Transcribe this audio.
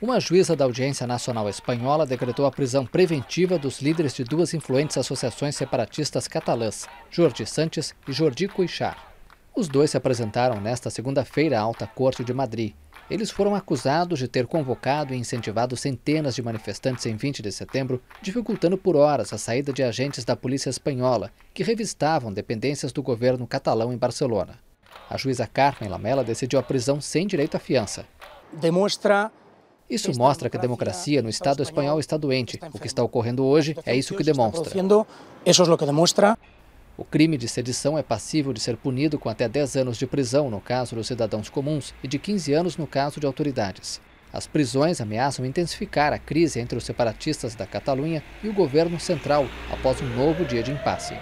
Uma juíza da Audiência Nacional Espanhola decretou a prisão preventiva dos líderes de duas influentes associações separatistas catalãs, Jordi Sanches e Jordi Cuixart. Os dois se apresentaram nesta segunda-feira à Alta Corte de Madrid. Eles foram acusados de ter convocado e incentivado centenas de manifestantes em 20 de setembro, dificultando por horas a saída de agentes da polícia espanhola, que revistavam dependências do governo catalão em Barcelona. A juíza Carmen Lamela decidiu a prisão sem direito à fiança. Demonstra isso mostra que a democracia no Estado espanhol está doente. O que está ocorrendo hoje é isso é que demonstra. O crime de sedição é passível de ser punido com até 10 anos de prisão no caso dos cidadãos comuns e de 15 anos no caso de autoridades. As prisões ameaçam intensificar a crise entre os separatistas da Catalunha e o governo central após um novo dia de impasse.